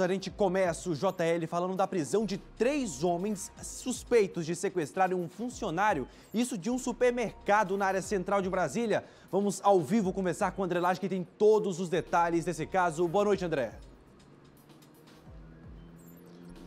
A gente começa o JL falando da prisão de três homens suspeitos de sequestrarem um funcionário, isso de um supermercado na área central de Brasília. Vamos ao vivo conversar com o André Laje, que tem todos os detalhes desse caso. Boa noite, André.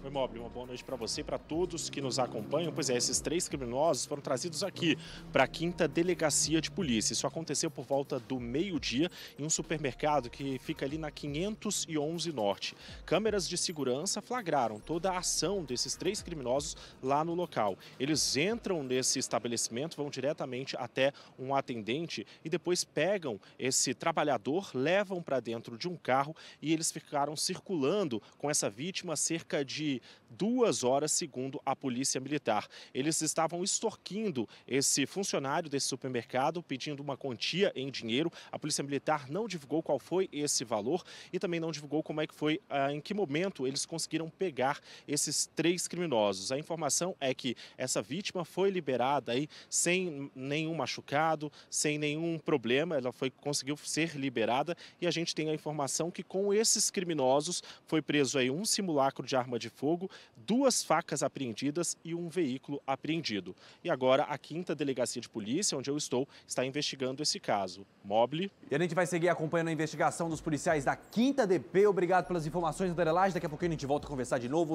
Oi, uma boa noite para você e para todos que nos acompanham. Pois é, esses três criminosos foram trazidos aqui para a quinta delegacia de polícia. Isso aconteceu por volta do meio-dia em um supermercado que fica ali na 511 Norte. Câmeras de segurança flagraram toda a ação desses três criminosos lá no local. Eles entram nesse estabelecimento, vão diretamente até um atendente e depois pegam esse trabalhador, levam para dentro de um carro e eles ficaram circulando com essa vítima cerca de duas horas, segundo a Polícia Militar. Eles estavam extorquindo esse funcionário desse supermercado, pedindo uma quantia em dinheiro. A Polícia Militar não divulgou qual foi esse valor e também não divulgou como é que foi, ah, em que momento eles conseguiram pegar esses três criminosos. A informação é que essa vítima foi liberada aí sem nenhum machucado, sem nenhum problema. Ela foi conseguiu ser liberada e a gente tem a informação que com esses criminosos foi preso aí um simulacro de arma de fogo fogo, duas facas apreendidas e um veículo apreendido. E agora a quinta delegacia de polícia, onde eu estou, está investigando esse caso. Mobile. E a gente vai seguir acompanhando a investigação dos policiais da quinta DP. Obrigado pelas informações, André Laje. Daqui a pouquinho a gente volta a conversar de novo.